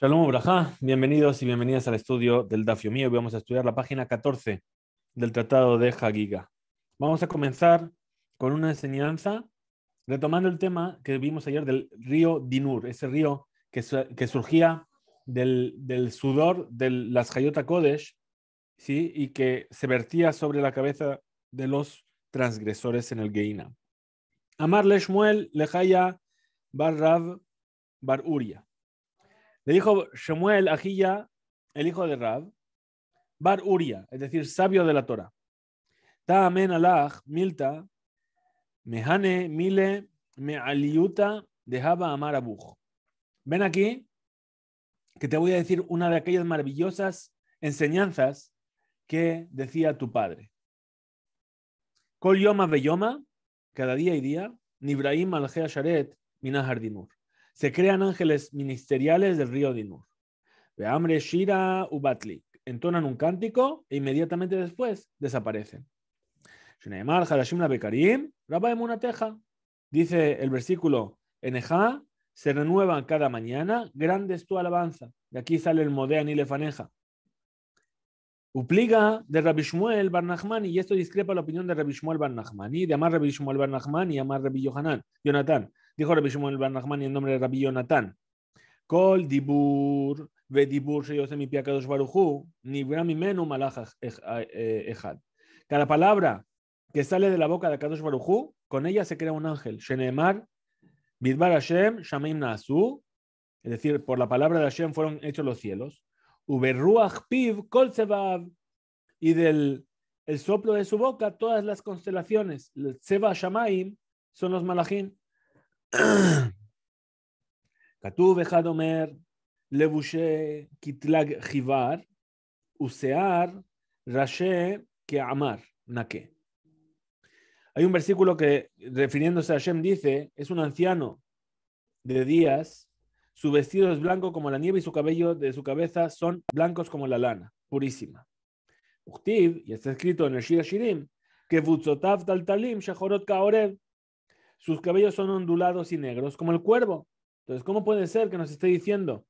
Shalom Brajá, bienvenidos y bienvenidas al estudio del Dafio Mío. Vamos a estudiar la página 14 del Tratado de Hagiga. Vamos a comenzar con una enseñanza retomando el tema que vimos ayer del río Dinur, ese río que, surgía del, sudor de las Hayota Kodesh ¿sí? y que se vertía sobre la cabeza de los transgresores en el Geina. Amar Leshmuel Lejaya Barrab Baruria. Le dijo Shemuel Ajilla, el hijo de Rab, Bar Uria, es decir, sabio de la Torah. amen alach milta mehane mile aliuta, dejaba amar abuj. Ven aquí que te voy a decir una de aquellas maravillosas enseñanzas que decía tu padre. Kol yoma beyoma, cada día y día, Nibraim al sharet minah se crean ángeles ministeriales del río Dinur. Beamre Shira Ubatlik. Entonan un cántico e inmediatamente después desaparecen. Dice el versículo Eneja, se renuevan cada mañana, grande es tu alabanza. De aquí sale el Modean y Lefaneja. Upliga de Rabishmuel Shmuel Bar y esto discrepa la opinión de Rabbi Shmuel Bar y de Amar Rabbi Shmuel Bar y Amar Rabbi Yohanan, Jonathan. Dijo Rabí Shimon el Nachman en nombre de Rabbi Yonatan. Kol dibur ve dibur vedibur mi piakados barujú, ni menu malajas eh, ejad. Cada palabra que sale de la boca de Kadosh Barujú, con ella se crea un ángel. Shenemar, Bidbar Hashem, Shamim Nasu, es decir, por la palabra de Hashem fueron hechos los cielos. Uberruach Piv, Kol y del el soplo de su boca todas las constelaciones. Seba Shamaim son los malachim. Hay un versículo que, refiriéndose a Hashem, dice, es un anciano de días, su vestido es blanco como la nieve y su cabello de su cabeza son blancos como la lana, purísima. Uktiv, y está escrito en el Shira Shirim, que tal talim Shahorot Kaorev, sus cabellos son ondulados y negros como el cuervo. Entonces, ¿cómo puede ser que nos esté diciendo?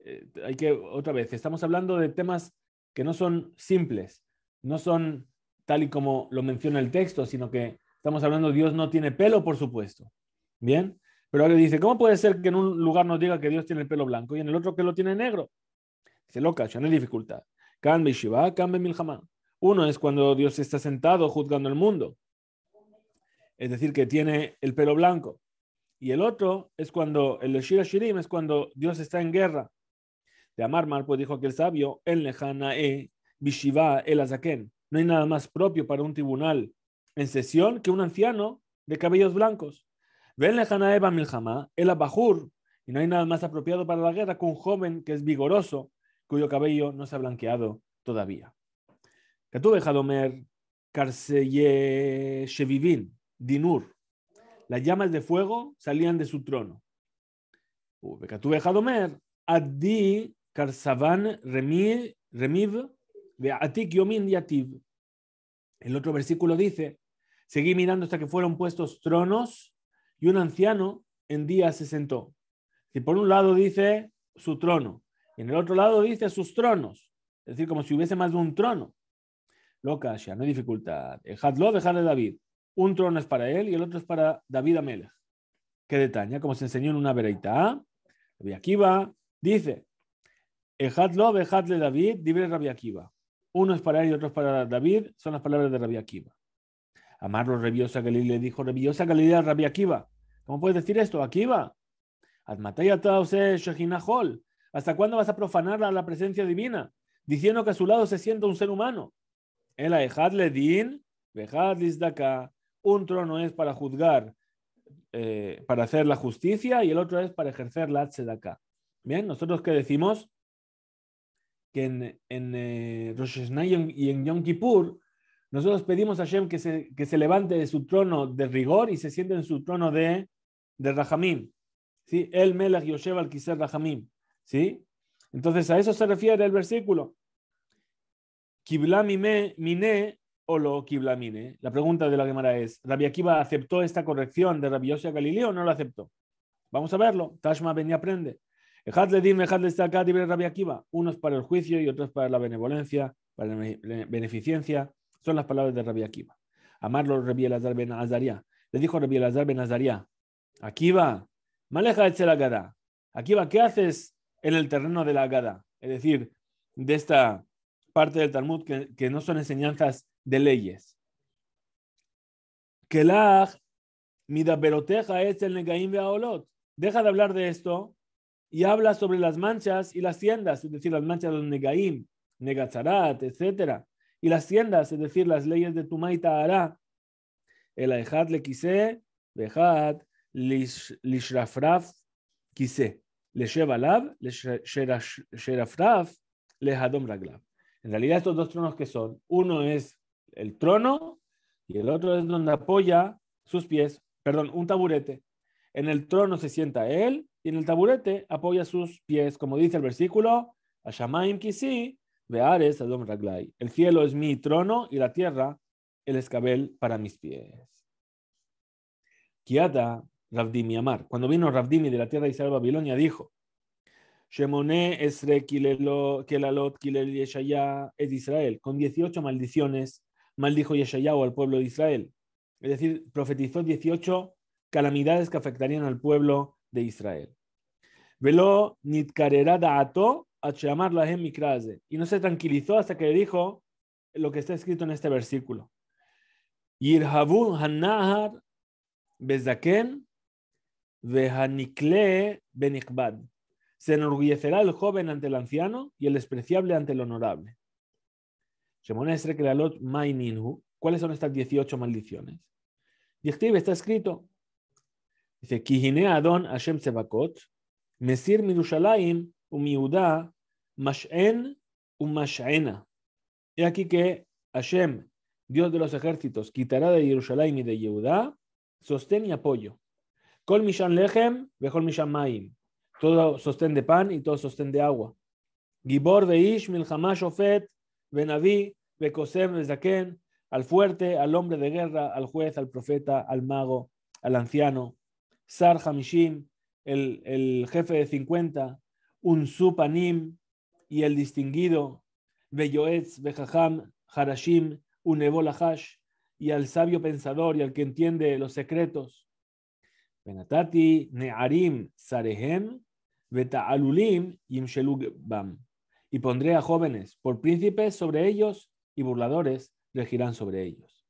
Eh, hay que, otra vez, estamos hablando de temas que no son simples, no son tal y como lo menciona el texto, sino que estamos hablando Dios no tiene pelo, por supuesto. Bien, pero ahora dice, ¿cómo puede ser que en un lugar nos diga que Dios tiene el pelo blanco y en el otro que lo tiene negro? Se loca, ya no hay dificultad. Uno es cuando Dios está sentado juzgando el mundo es decir, que tiene el pelo blanco. Y el otro es cuando, el Shira Shirim es cuando Dios está en guerra. De Amar pues dijo que el sabio, el lejana e bishiva el azaken. No hay nada más propio para un tribunal en sesión que un anciano de cabellos blancos. Ven lejana e el abajur. Y no hay nada más apropiado para la guerra que un joven que es vigoroso, cuyo cabello no se ha blanqueado todavía. Que tú, Jadomer Karseye Shevivin. Dinur. Las llamas de fuego salían de su trono. Karsavan El otro versículo dice, seguí mirando hasta que fueron puestos tronos y un anciano en día se sentó. Y por un lado dice su trono y en el otro lado dice sus tronos. Es decir, como si hubiese más de un trono. Loca, ya, no hay dificultad. Dejadlo, dejadle David. Un trono es para él y el otro es para David Amelech. Qué detalle, como se enseñó en una vereita. Rabbi Akiva dice, Ejadlo, dejadle David, libre Rabbi Akiva. Uno es para él y otro es para David, son las palabras de Rabbi Akiva. Amarlo reviosa Galilea le dijo, reviosa Galilea Rabbi Akiva. ¿Cómo puedes decir esto? Akiva. ¿Hasta cuándo vas a profanar la, presencia divina? Diciendo que a su lado se sienta un ser humano. El Ejadle Din, Ejadlis Daka. Un trono es para juzgar, eh, para hacer la justicia y el otro es para ejercer la tzedakah. Bien, nosotros que decimos que en, eh, Rosh Hashanah y en Yom Kippur, nosotros pedimos a Hashem que se, que se, levante de su trono de rigor y se siente en su trono de, de Rahamim. ¿sí? El Melech Yoshev al Kiser Rahamim. ¿sí? Entonces a eso se refiere el versículo. Kibla mine Olo Kiblamine. La pregunta de la Gemara es: ¿Rabbi Akiva aceptó esta corrección de Rabbi Galileo o no la aceptó? Vamos a verlo. Tashma ven aprende. Unos para el juicio y otros para la benevolencia, para la beneficencia. Son las palabras de Rabia Akiva. Amarlo Rabbi Elazar ben Azaria. Le dijo Rabbi Elazar ben Azaria: Akiva, maleja lagada agada. va, ¿qué haces en el terreno de la agada? Es decir, de esta parte del Talmud que no son enseñanzas de leyes. Kelach, midaberoteja es el negaim aolot. Deja de hablar de esto y habla sobre las manchas y las tiendas, es decir, las manchas de los negaim, negatzarat, etc. Y las tiendas, es decir, las leyes de Tumaita hará. El aejat le quise, vejat, lishrafraf quise, le shevalab, le sherafraf, le hadom raglab. En realidad estos dos tronos que son, uno es el trono y el otro es donde apoya sus pies, perdón, un taburete. En el trono se sienta él y en el taburete apoya sus pies, como dice el versículo, El cielo es mi trono y la tierra el escabel para mis pies. Ravdimi Amar. Cuando vino Ravdimi de la tierra de Israel a Babilonia, dijo, Shemone esre kilelo kelalot kilel es Israel, con 18 maldiciones maldijo Yeshayahu al pueblo de Israel. Es decir, profetizó 18 calamidades que afectarían al pueblo de Israel. Velo Y no se tranquilizó hasta que le dijo lo que está escrito en este versículo. Yirhavu hanahar bezaken vehanikle Se enorgullecerá el joven ante el anciano y el despreciable ante el honorable. Shemonesre Kralot Maininhu. ¿Cuáles son estas 18 maldiciones? aquí está escrito. Dice, Kihine Adon Hashem Sebakot, Mesir Minushalaim, Umiuda, Mashen, Umashaena. He aquí que Hashem, Dios de los ejércitos, quitará de Jerusalén y de Yehudá sostén y apoyo. Kol Mishan lechem, Bechol Mishan Maim. Todo sostén de pan y todo sostén de agua. Gibor de Ish, Milhamá Shofet, Benaví, Becosem, Zaken, al fuerte, al hombre de guerra, al juez, al profeta, al mago, al anciano, Sar Hamishim, el, jefe de 50, un Supanim y el distinguido, Beyoetz, Bejaham, Harashim, Unebolahash, y al sabio pensador y al que entiende los secretos. Benatati Nearim Sarehem, Betaalulim bam y pondré a jóvenes por príncipes sobre ellos y burladores regirán sobre ellos.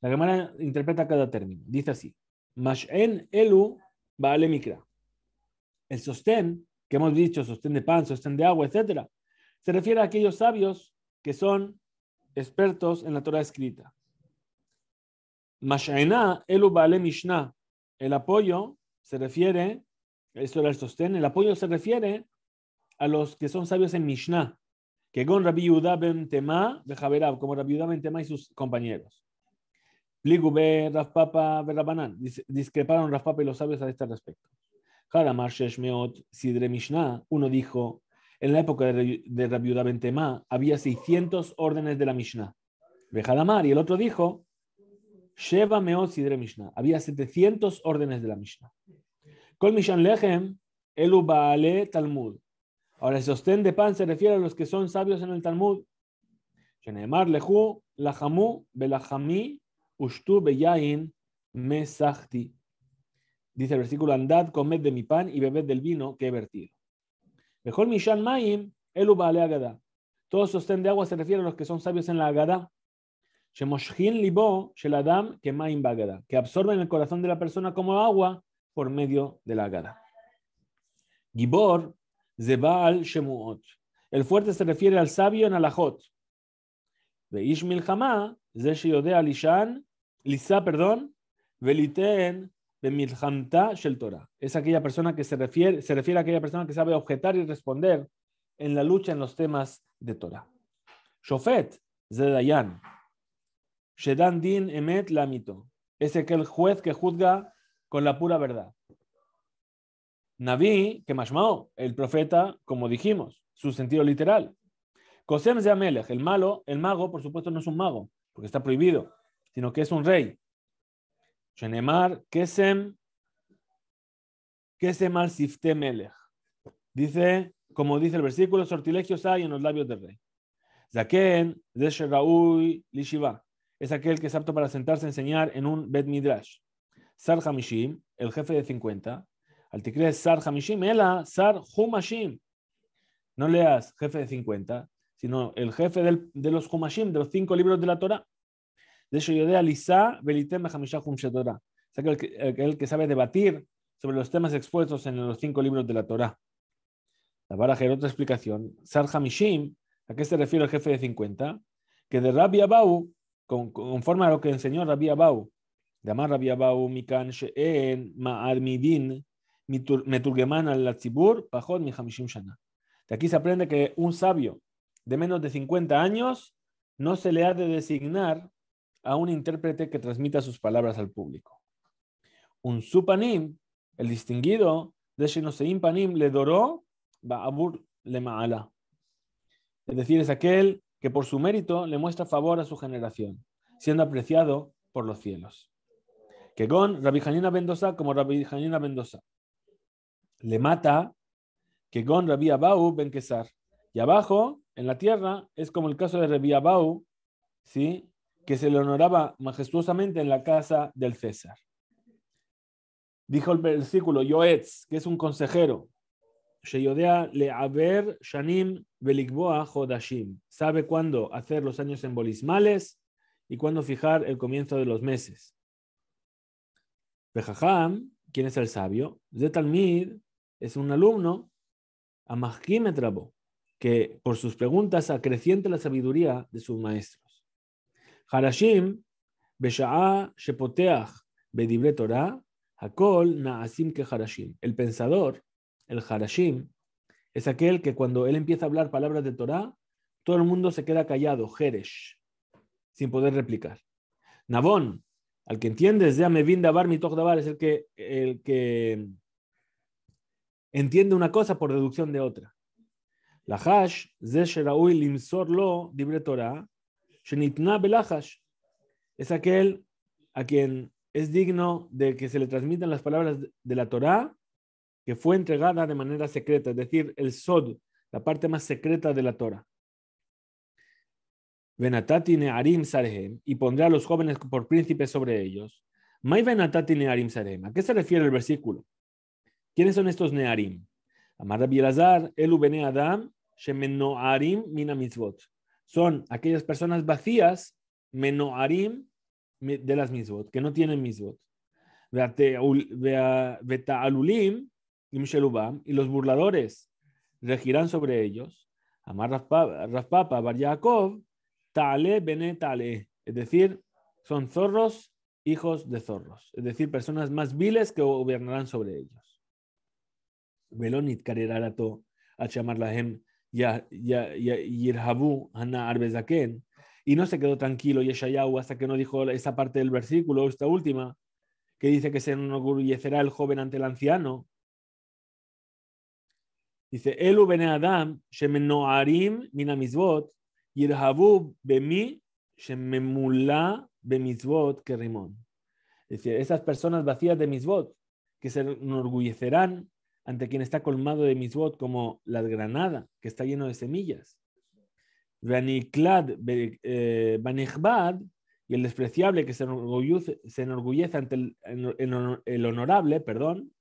La Gemara interpreta cada término. Dice así: Mash'en elu vale mikra. El sostén, que hemos dicho, sostén de pan, sostén de agua, etcétera. se refiere a aquellos sabios que son expertos en la Torah escrita. Mash'ena elu baale mishnah El apoyo se refiere, esto era el sostén, el apoyo se refiere a los que son sabios en Mishnah, que con Rabbi Judah ben Tema de como Rabbi ben Tema y sus compañeros. Pligube, Rafpapa, Berrabanán, discreparon Rafpapa y los sabios a este respecto. shesh Sheshmeot, Sidre Mishnah, uno dijo, en la época de Rabbi Judah ben Tema había 600 órdenes de la Mishnah. y el otro dijo, Sheva Meot Sidre Mishnah, había 700 órdenes de la Mishnah. Kol Mishan Lechem, Elu Baale Talmud. Ahora, el sostén de pan se refiere a los que son sabios en el Talmud. Dice el versículo, andad, comed de mi pan y bebed del vino que he vertido. Mejor mishan Todo sostén de agua se refiere a los que son sabios en la agada. libo que bagada. Que absorben el corazón de la persona como agua por medio de la agada. Gibor Zebal Shemuot. El fuerte se refiere al sabio en Alajot. Veish Milhamá, Ze Sheyodea Lishan, Lisa, perdón, Veliten Bemilhamta Shel Torah. Es aquella persona que se refiere, se refiere a aquella persona que sabe objetar y responder en la lucha en los temas de Torah. Shofet, Ze Dayan. Shedan Din Emet Lamito. Es aquel juez que juzga con la pura verdad. Naví, que Mashmao, el profeta, como dijimos, su sentido literal. Kosem Zeamelech, el malo, el mago, por supuesto, no es un mago, porque está prohibido, sino que es un rey. Shenemar, Kesem, Kesemar Sifte Dice, como dice el versículo, sortilegios hay en los labios del rey. Zaken, Zesheraui, Lishiva. Es aquel que es apto para sentarse a enseñar en un Bet Midrash. Sar Hamishim, el jefe de 50. Al Sar Hamishim, Ela Sar Humashim. No leas jefe de 50, sino el jefe de los Humashim, de los cinco libros de la Torah. De hecho, yo de Alisa, Belitem, Hamishah, O el, que sabe debatir sobre los temas expuestos en los cinco libros de la Torah. La baraja otra explicación. Sar Hamishim, ¿a qué se refiere el jefe de 50? Que de Rabbi Abau, con, conforme a lo que enseñó Rabbi Abau, Amar Rabbi Abau, Mikan She'en, Midin, Meturgeman al Latzibur, Pajot Hamishim Shana. De aquí se aprende que un sabio de menos de 50 años no se le ha de designar a un intérprete que transmita sus palabras al público. Un supanim, el distinguido, de Shinosein le doró Ba'abur le Es decir, es aquel que por su mérito le muestra favor a su generación, siendo apreciado por los cielos. Que con Rabbi Mendoza como Rabbi Mendoza le mata que con Rabbi Abau Ben Kesar. Y abajo, en la tierra, es como el caso de Rabbi Abau, ¿sí? que se le honoraba majestuosamente en la casa del César. Dijo el versículo, Yoetz, que es un consejero, le haber shanim velikboa jodashim. Sabe cuándo hacer los años embolismales y cuándo fijar el comienzo de los meses. Bejaham, quien es el sabio, Zetalmid, es un alumno, me trabó que por sus preguntas acreciente la sabiduría de sus maestros. Harashim, Besha'a Shepoteach, Bedibre Torah, Hakol Naasim que Harashim. El pensador, el Harashim, es aquel que cuando él empieza a hablar palabras de Torah, todo el mundo se queda callado, Jeresh, sin poder replicar. Nabón, al que entiendes, ya me vin es el que, el que entiende una cosa por deducción de otra. La hash, limsor lo, libre Torah, es aquel a quien es digno de que se le transmitan las palabras de la Torá que fue entregada de manera secreta, es decir, el Sod, la parte más secreta de la Torá. tiene arim sarem y pondrá a los jóvenes por príncipes sobre ellos. May venatati arim ¿A qué se refiere el versículo? ¿Quiénes son estos Nearim? Amar Rabbi Elazar, Elu Bene Adam, Shemenoarim Mina Mitzvot. Son aquellas personas vacías, Menoarim de las Mitzvot, que no tienen Mitzvot. Veta'alulim Imshelubam, y los burladores regirán sobre ellos. Amar Rafpapa, Bar Yaakov, Ta'ale, Bene Ta'ale. Es decir, son zorros, hijos de zorros. Es decir, personas más viles que gobernarán sobre ellos. Velonit נתקרר עדתו, Yirhabu Hanna Arbezaken. Y no se quedó tranquilo Yeshayahu hasta que no dijo esa parte del versículo, esta última, que dice que se enorgullecerá el joven ante el anciano. Dice, Elu bene Adam, Shemenoarim minamizvot, Yirhabu bemi, Shememula bemizvot kerimon. Es decir, esas personas vacías de mizvot, que se enorgullecerán ante quien está colmado de misbot, como la granada, que está lleno de semillas. Eh, y el despreciable que se enorgullece, ante el, honorable, perdón,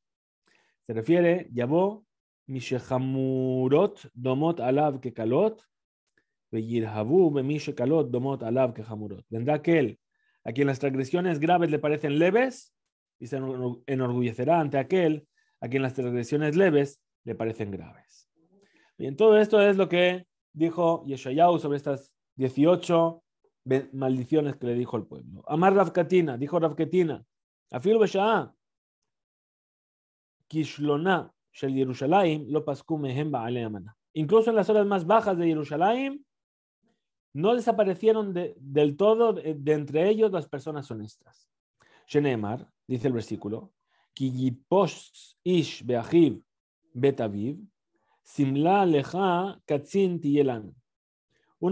se refiere, llamó Mishehamurot, Domot alav Kekalot, Beyirhabu, Bemishekalot, Domot alav Kehamurot. Vendrá aquel a quien las transgresiones graves le parecen leves y se enorgullecerá ante aquel a quien las transgresiones leves le parecen graves. Bien, todo esto es lo que dijo Yeshayahu sobre estas 18 maldiciones que le dijo al pueblo. Amar Rafkatina, dijo Rafkatina, Afil Besha'a, Kishlona, Shel Yerushalayim, Lo amana. Incluso en las horas más bajas de Yerushalayim, no desaparecieron del todo eh, de, entre ellos las personas honestas. Shenemar, dice el versículo, un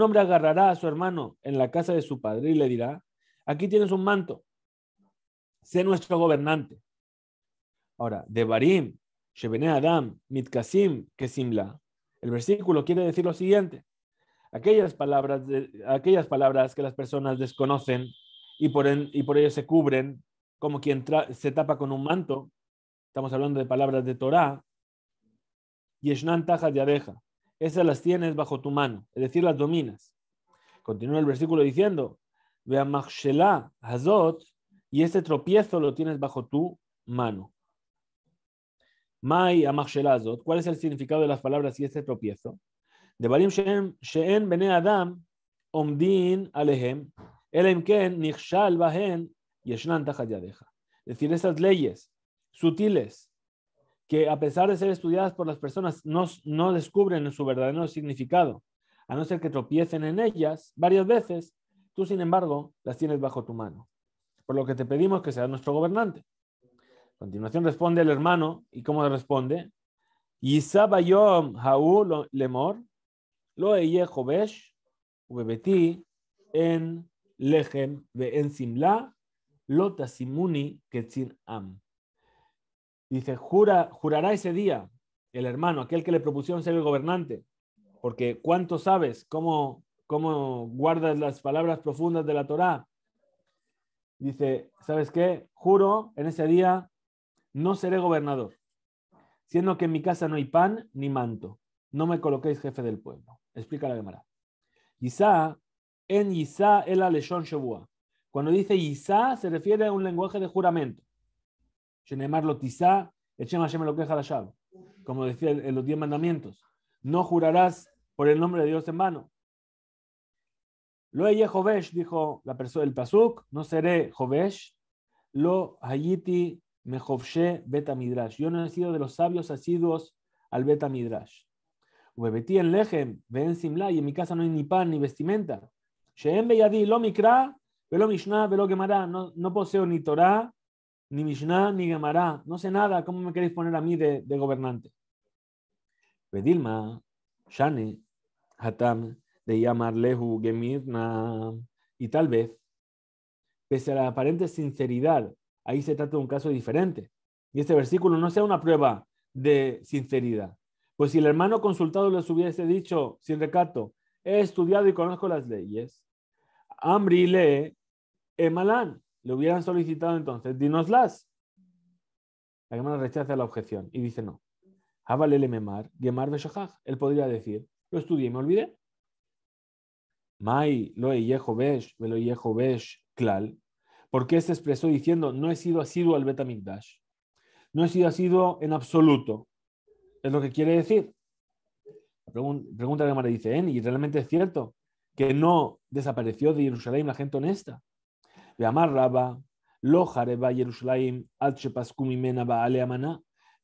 hombre agarrará a su hermano en la casa de su padre y le dirá, aquí tienes un manto, sé nuestro gobernante. Ahora, de Barim, Shebene Adam, Mitkasim, simla el versículo quiere decir lo siguiente. Aquellas palabras, aquellas palabras que las personas desconocen y por, y por ello se cubren como quien se tapa con un manto, estamos hablando de palabras de Torah, Yeshnan tajas de abeja, esas las tienes bajo tu mano, es decir, las dominas. Continúa el versículo diciendo, Veamachshela hazot, y este tropiezo lo tienes bajo tu mano. Mai amachshelá hazot, ¿cuál es el significado de las palabras y ese tropiezo? De Barim Sheen Bene Adam, Omdin Alehem, Elem Ken Nichshal Bahen ya deja, Es decir, esas leyes sutiles que a pesar de ser estudiadas por las personas no, no descubren su verdadero significado, a no ser que tropiecen en ellas varias veces, tú sin embargo las tienes bajo tu mano. Por lo que te pedimos que seas nuestro gobernante. A continuación responde el hermano, ¿y cómo responde? Yisabayom Haú Lemor, lo eye en Lejem, ve en Simla, Lota Simuni Ketzin Am. Dice, jura, jurará ese día el hermano, aquel que le propusieron ser el gobernante, porque cuánto sabes, cómo, cómo guardas las palabras profundas de la Torá. Dice, ¿sabes qué? Juro, en ese día no seré gobernador, siendo que en mi casa no hay pan ni manto. No me coloquéis jefe del pueblo. Explica la Gemara. Yisá, en Yisá el Aleshon Shebuah. Cuando dice Isa, se refiere a un lenguaje de juramento. Como decía en los diez mandamientos. No jurarás por el nombre de Dios en vano. Lo Jovesh, dijo la persona del Pasuk, no seré Jovesh. Lo hayiti beta midrash. Yo no he sido de los sabios asiduos al betamidrash. Ubebetí en lejem, ven simla, y en mi casa no hay ni pan ni vestimenta. Sheem beyadi lo mikra, Velo Mishnah, velo Gemara. No, poseo ni Torah, ni Mishnah, ni Gemara. No sé nada. ¿Cómo me queréis poner a mí de, gobernante? de Y tal vez, pese a la aparente sinceridad, ahí se trata de un caso diferente. Y este versículo no sea una prueba de sinceridad. Pues si el hermano consultado les hubiese dicho, sin recato, he estudiado y conozco las leyes, Amri Emalán, le hubieran solicitado entonces, dinoslas. La Gemara rechaza la objeción y dice no. memar, gemar Él podría decir, lo estudié y me olvidé. Mai, lo klal. ¿Por qué se expresó diciendo, no he sido asiduo al dash No he sido asiduo en absoluto. Es lo que quiere decir. pregunta de la Gemara dice, en ¿y realmente es cierto que no desapareció de Jerusalén la gente honesta? ואמר lo לא Jerusalén al mena baale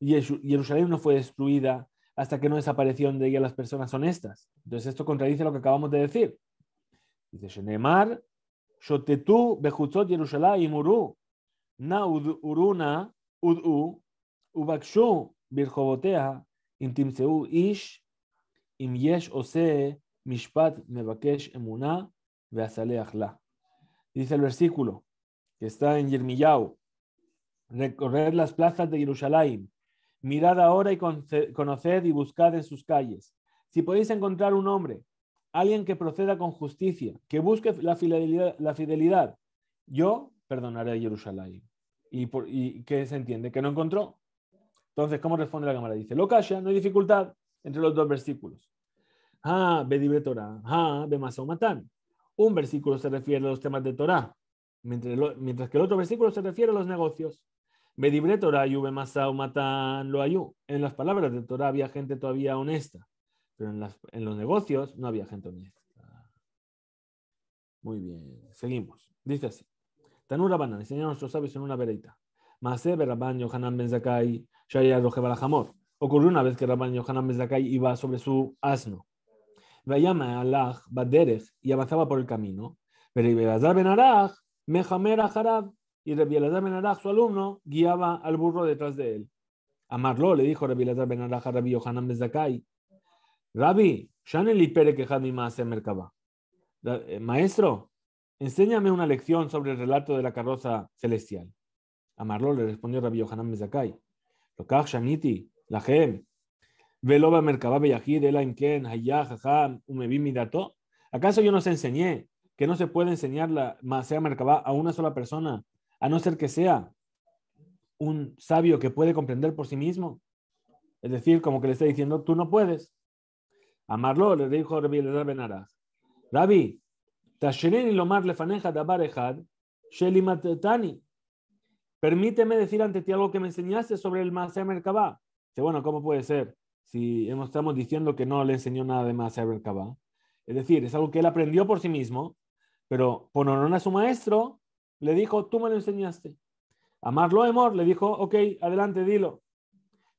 Jerusalén no fue destruida hasta que no desaparecieron de ella las personas honestas. Entonces esto contradice lo que acabamos de decir. Dice Shenemar, Shotetu bechutzot Jerusalén uru, na uruna udu, ubakshu birjobotea, intimseu ish, im yesh ose mishpat mevakesh emuna veasaleach la dice el versículo que está en Yermillao. recorrer las plazas de Jerusalén, mirad ahora y conoced y buscad en sus calles. Si podéis encontrar un hombre, alguien que proceda con justicia, que busque la fidelidad, yo perdonaré a Jerusalén. ¿Y, qué se entiende? Que no encontró. Entonces, ¿cómo responde la cámara? Dice, lo calla, no hay dificultad entre los dos versículos. Ah, be ah, be un versículo se refiere a los temas de Torah, mientras, que el otro versículo se refiere a los negocios. Medibre Torah matan lo ayu. En las palabras de Torah había gente todavía honesta, pero en, los negocios no había gente honesta. Muy bien, seguimos. Dice así. Tanura Banan, enseña a nuestros sabios en una vereita. Ocurrió una vez que Rabban Yohanan Ben iba sobre su asno Vayama Baderech y avanzaba por el camino. Pero Ibelazar Ben Arach Mejamer Ajarab, y Rebielazar Ben Arach su alumno, guiaba al burro detrás de él. Amarlo le dijo Rebielazar Ben Arach a Rabbi Yohanan Bezakai, Rabbi, Shaneli Pere Kejami Maase Merkaba. Eh, maestro, enséñame una lección sobre el relato de la carroza celestial. Amarlo le respondió Rabbi Yohanan Bezakai, Lokach Shaniti, Gem. ¿Acaso yo no se enseñé que no se puede enseñar la Masea Merkabá a una sola persona, a no ser que sea un sabio que puede comprender por sí mismo? Es decir, como que le está diciendo, tú no puedes. Amarlo, le dijo Rabbi Ben Benaraz. Rabbi, Permíteme decir ante ti algo que me enseñaste sobre el Masea Merkabá. Dice, bueno, ¿cómo puede ser? si estamos diciendo que no le enseñó nada de más a Ever Es decir, es algo que él aprendió por sí mismo, pero por honor a su maestro, le dijo, tú me lo enseñaste. Amarlo amor le dijo, ok, adelante, dilo.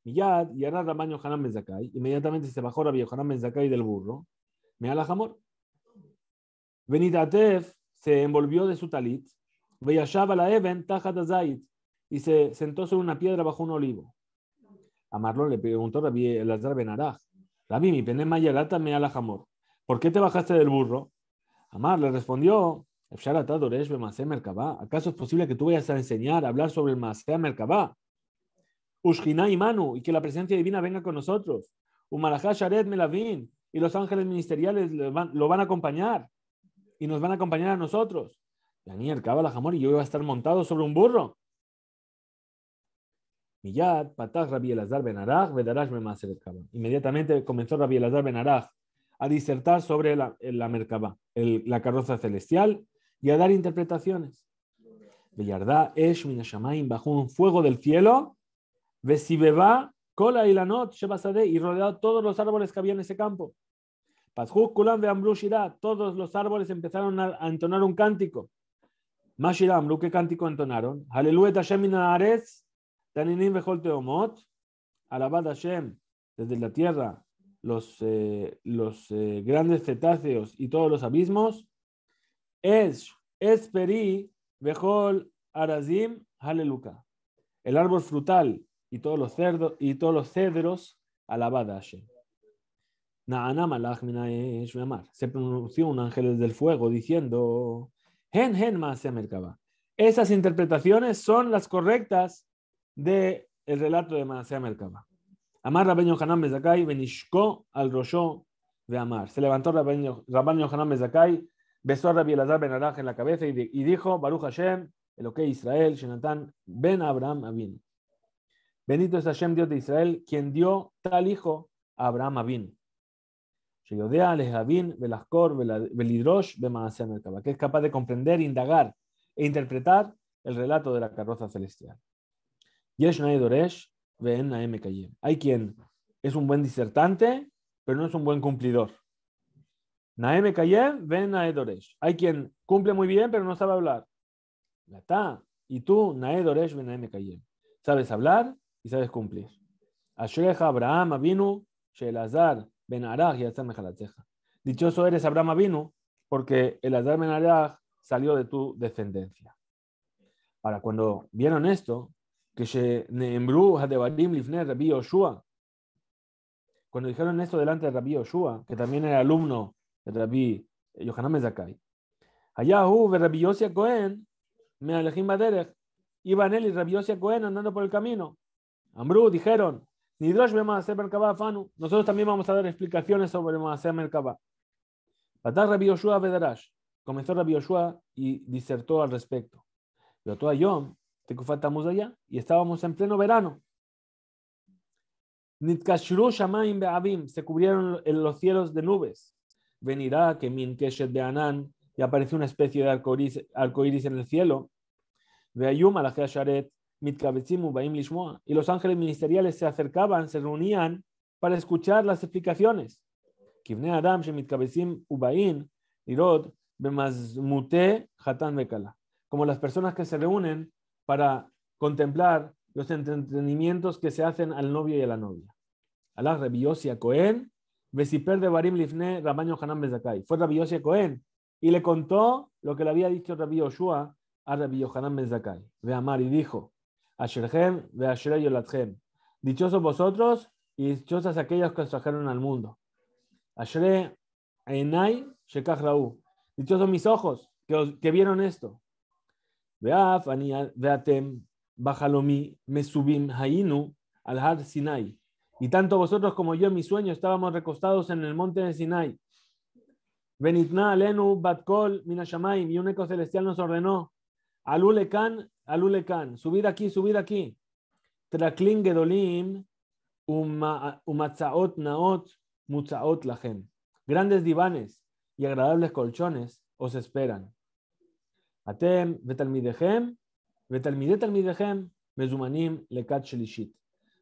yad y ahora Rabaño Hanan inmediatamente se bajó Rabbi Hanan Mezakai del burro, me alajamor. Benitatev se envolvió de su talit, Beyashab la Eben, Tajat y se sentó sobre una piedra bajo un olivo. Amarlo le preguntó Rabbi Elazar Benaraj, Rabbi, mi pene mayalata me alajamor, ¿por qué te bajaste del burro? Amar le respondió, ¿acaso es posible que tú vayas a enseñar, a hablar sobre el Masea Merkabá? Ushina y Manu, y que la presencia divina venga con nosotros. Umarajasharet Melavin, y los ángeles ministeriales lo van, lo van a acompañar, y nos van a acompañar a nosotros. Daniel la Jamor, y yo iba a estar montado sobre un burro. Ben Inmediatamente comenzó Rabbi Elazar Ben a disertar sobre la, la Merkabah, la carroza celestial, y a dar interpretaciones. Bellardá, Esh Minashamayim, bajó un fuego del cielo, beba, Kola y Lanot, y rodeó todos los árboles que había en ese campo. todos los árboles empezaron a entonar un cántico. ¿qué cántico entonaron? Aleluya, Tashemina Ares, Taninim Bejol Teomot, alabad Hashem desde la tierra, los, eh, los eh, grandes cetáceos y todos los abismos. Es, es Peri Arazim Haleluca, el árbol frutal y todos los, cerdos, y todos los cedros, alabad Hashem. Se pronunció un ángel del fuego diciendo: Hen, hen, Esas interpretaciones son las correctas de el relato de Manasea Merkaba. Amar Rabbeño Hanan Bezakai, Benishko al Rosho de Amar. Se levantó Rabbeño Hanan Bezakai, besó a Rabbi Elazar Ben en la cabeza y, dijo, Baruch Hashem, el Oke Israel, Shenatán, Ben Abraham Avin. Bendito es Hashem, Dios de Israel, quien dio tal hijo a Abraham Abin. Sheyodea, Lejabin, Belaskor, Belidrosh, Bemanasea Merkaba, que es capaz de comprender, indagar e interpretar el relato de la carroza celestial. Hay quien es un buen disertante, pero no es un buen cumplidor. Hay quien cumple muy bien, pero no sabe hablar. Y tú, Naedoresh, Sabes hablar y sabes cumplir. Dichoso eres Abraham Avinu, porque el Azar Ben Arach salió de tu descendencia. Ahora, cuando vieron esto, cuando dijeron esto delante de Rabbi Yoshua, que también era alumno de Rabbi eh, Yohanan Mezakai, allá ve Rabbi Yosia Cohen, me alejé Baderech, iban él y Rabbi Yosia Cohen andando por el camino. Ambrú dijeron, Nidrosh ve Maaseh Merkabah Fanu, nosotros también vamos a dar explicaciones sobre Maaseh Merkabah. Patar Rabbi Yoshua Bedarash, comenzó Rabbi Yoshua y disertó al respecto. Pero todo Yom, Tecufatamos allá y estábamos en pleno verano. Nitkashru Shamaim Be'avim, se cubrieron en los cielos de nubes. Venirá que Min Keshet Be'anan, y apareció una especie de arco iris en el cielo. Be'ayum Alajea Sharet, Mitkabetzimu Baim Lishmoa. Y los ángeles ministeriales se acercaban, se reunían para escuchar las explicaciones. Kivne Adam Shemitkabetsim Ubain, Irod, Bemazmute Hatan Bekala. Como las personas que se reúnen para contemplar los entretenimientos que se hacen al novio y a la novia. Alá a Cohen, Besiper de Barim Lifne, Rabaño Hanan Bezakai. Fue a Cohen y le contó lo que le había dicho Rabbi Yoshua a Rabbi Yohanan Bezakai. Ve Amar y dijo: Asherhem, ve Dichosos vosotros y dichosas aquellas que os trajeron al mundo. Ashre Enai Shekach Raú. Dichosos mis ojos que, que vieron esto. Veaf ani ah, ואתם בחלומי mesubim hayinu al Har Sinai. Y tanto vosotros como yo en mi sueño estábamos recostados en el monte de Sinai. Benitna lenu Batkol Minashamayim, y un eco celestial nos ordenó, Alulekan, Alulekan, subid aquí, subid aquí. Trakling Gedolim, Umatzaot Naot, Mutzaot Grandes divanes y agradables colchones os esperan.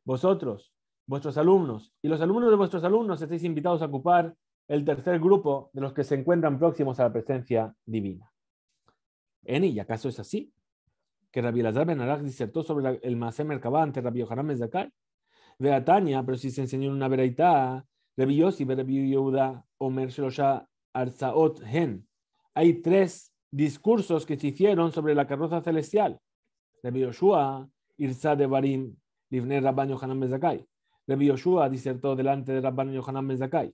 Vosotros, vuestros alumnos y los alumnos de vuestros alumnos estáis invitados a ocupar el tercer grupo de los que se encuentran próximos a la presencia divina. en y acaso es así? Que Rabbi Elazar Ben disertó sobre el Masem Merkabah ante Rabbi Yohanan Mezakai. de Tania, pero si se enseñó en una veraitá, Rabbi y Rabbi Yehuda, Omer Shelosha, Arzaot, Hen. Hay tres discursos que se hicieron sobre la carroza celestial. Rabbi Yoshua, Irza de Barim, Livner Rabban Yohanan Mezakai. Rabbi Yoshua disertó delante de Rabban Yohanan Mezakai.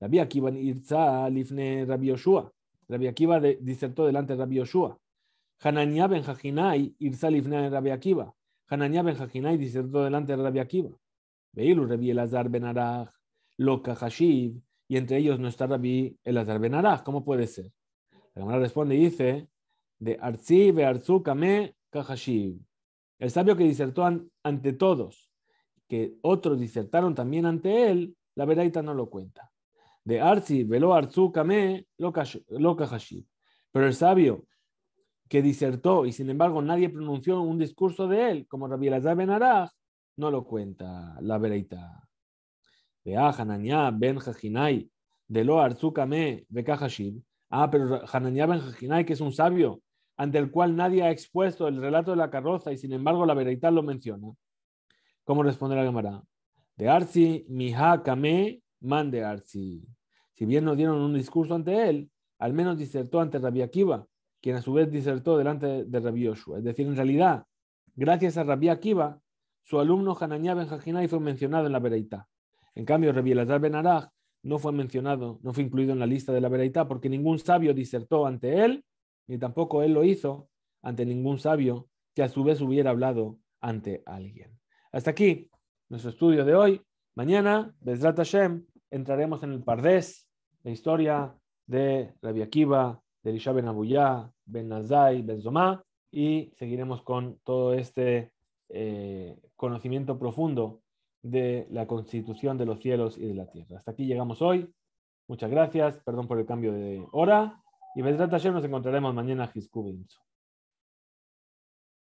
Rabbi Akiva Irza, Livner Rabbi Yoshua. Rabbi Akiva disertó delante de Rabbi Yoshua. Hananya ben Hajinai Irza Livner Rabbi Akiva. Hananya ben Hajinai disertó delante de Rabbi Akiva. Veilu Rabbi Elazar ben Arach, Loka Hashiv. Y entre ellos no está Rabbi Elazar ben Arach. ¿Cómo puede ser? La responde y dice, de Arzi arzu Kame El sabio que disertó ante todos, que otros disertaron también ante él, la veraita no lo cuenta. De Arzi Velo Arzu Kame Lo Kahashiv. Pero el sabio que disertó y sin embargo nadie pronunció un discurso de él, como rabi Elazar Ben Araj, no lo cuenta la veraita. De Ben Jajinai, de Lo kame Kame Ah, pero Hananya ben que es un sabio, ante el cual nadie ha expuesto el relato de la carroza y sin embargo la veredicta lo menciona. ¿Cómo responde la cámara? De Arsi, Miha Kame, man de Arsi. Si bien no dieron un discurso ante él, al menos disertó ante Rabbi Akiva, quien a su vez disertó delante de Rabbi Yoshua. Es decir, en realidad, gracias a Rabbi Akiva, su alumno Hananiah ben fue mencionado en la veredicta. En cambio, Rabbi Elazar ben Arach no fue mencionado, no fue incluido en la lista de la veredad, porque ningún sabio disertó ante él, ni tampoco él lo hizo ante ningún sabio que a su vez hubiera hablado ante alguien. Hasta aquí nuestro estudio de hoy. Mañana, Bezrat Hashem, entraremos en el Pardés, la historia de Rabbi Akiva, de Elisha Ben Ben Nazai, Ben Zomá, y seguiremos con todo este eh, conocimiento profundo de la constitución de los cielos y de la tierra. Hasta aquí llegamos hoy. Muchas gracias. Perdón por el cambio de hora. Y Besrat ayer. nos encontraremos mañana a